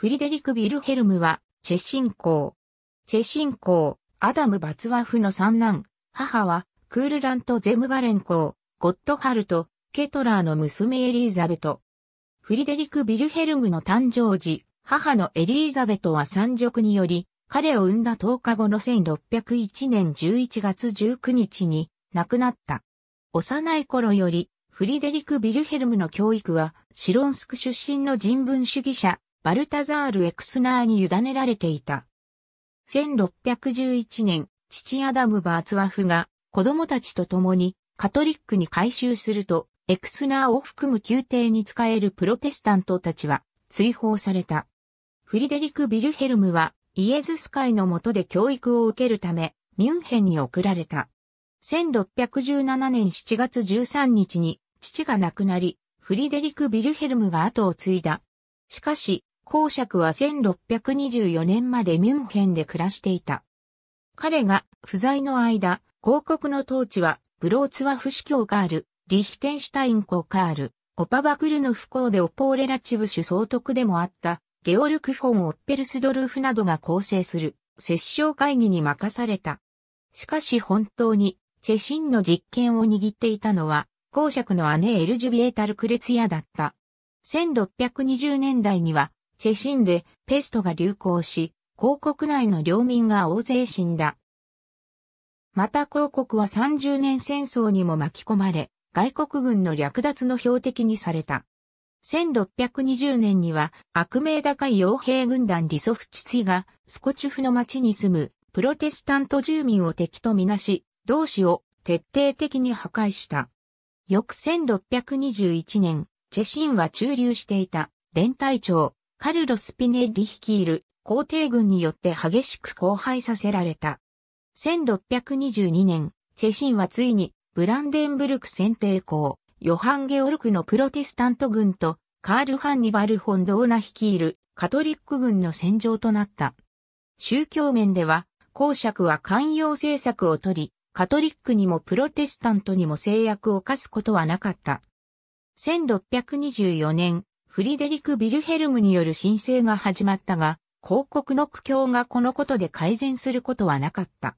フリデリク・ビルヘルムは、チェシン公。チェシン公、アダム・バツワフの三男、母は、クールラント・ゼムガレン公、ゴッドハルト、ケトラーの娘エリーザベト。フリデリク・ビルヘルムの誕生時、母のエリーザベトは産賊により、彼を産んだ10日後の1601年11月19日に亡くなった。幼い頃より、フリデリク・ビルヘルムの教育は、シロンスク出身の人文主義者、バルタザール・エクスナーに委ねられていた。1611年、父アダム・バーツワフが子供たちと共にカトリックに改宗すると、エクスナーを含む宮廷に仕えるプロテスタントたちは追放された。フリデリク・ビルヘルムはイエズス会の下で教育を受けるため、ミュンヘンに送られた。1617年7月13日に父が亡くなり、フリデリク・ビルヘルムが後を継いだ。しかし、公爵は1624年までミュンヘンで暮らしていた。彼が不在の間、広告の統治はブローツワフ司教カール、リヒテンシュタイン公カール、オパバクルヌフ公でオポーレラチブ主総督でもあった、ゲオルクフォン・オッペルスドルーフなどが構成する、摂政会議に任された。しかし本当に、チェシンの実権を握っていたのは、公爵の姉エルジュビエタ・ルクレツヤだった。1620年代には、チェシンでペストが流行し、広告内の領民が大勢死んだ。また広告は30年戦争にも巻き込まれ、外国軍の略奪の標的にされた。1620年には悪名高い傭兵軍団リソフチツィがスコチュフの町に住むプロテスタント住民を敵とみなし、同志を徹底的に破壊した。翌1621年、チェシンは駐留していた連隊長カルロス・ピネッリ率いる皇帝軍によって激しく荒廃させられた。1622年、チェシンはついにブランデンブルク選定校、ヨハン・ゲオルクのプロテスタント軍とカール・ハンニバル・ホンドーナ率いるカトリック軍の戦場となった。宗教面では、公爵は寛容政策をとり、カトリックにもプロテスタントにも制約を課すことはなかった。1624年、フリデリク・ビルヘルムによる申請が始まったが、広告の苦境がこのことで改善することはなかった。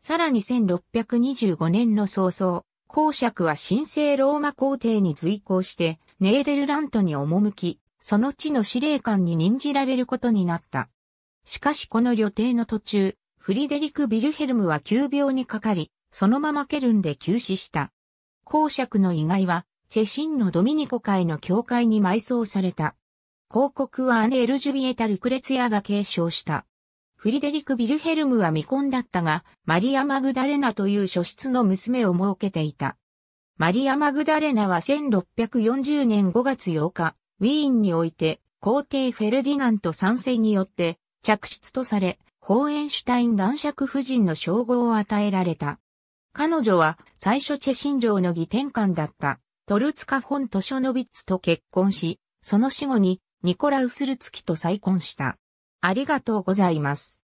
さらに1625年の早々、公爵は神聖ローマ皇帝に随行して、ネーデルラントに赴き、その地の司令官に任じられることになった。しかしこの旅程の途中、フリデリク・ビルヘルムは急病にかかり、そのままケルンで急死した。公爵の意外はチェシンのドミニコ会の教会に埋葬された。広告は姉エルジュビエタ・ルクレツヤが継承した。フリデリク・ビルヘルムは未婚だったが、マリア・マグダレナという書室の娘を設けていた。マリア・マグダレナは1640年5月8日、ウィーンにおいて、皇帝フェルディナント3世によって、着室とされ、ホーエンシュタイン男爵夫人の称号を与えられた。彼女は最初チェシン城の儀典官だった。トルツカ・フォン・トショノビッツと結婚し、その死後にニコラウスルツキと再婚した。ありがとうございます。